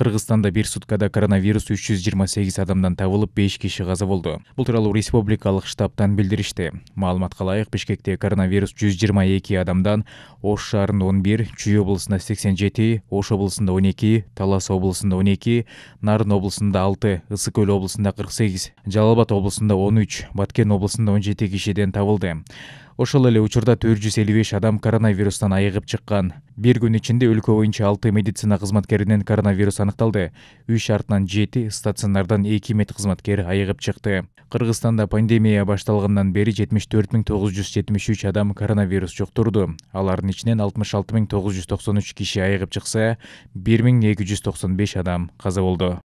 Кыргызстанда бир суткада коронавирус 328 адамдан табылып, 5 киши каза болды. Бұл тууралуу республикалық штабтан билдиришти. Маалыматка ылайык, Бишкекте коронавирус 122 адамдан Ош шарын 11, Чүй облусунда 87, Ош облусунда 12, Талас облусунда 12, Нарын облусунда 6, Ысык Көл облусунда 48, Жалал Абад облусунда 13, Баткен облусунда 17 кешеден табылды ошол эле учурда төрт адам коронавирустан айыгып чыккан бир күн ичинде өлкө боюнча алты медицина кызматкеринен коронавирус аныкталды үй шартынан жети стационардан эки мед кызматкер айыгып чыкты кыргызстанда пандемия башталгандан бери жетимиш төрт адам коронавирус жуктурду алардын ичинен алтымыш алты миң тогуз жүз токсон киши айыгып чыкса бир адам каза болду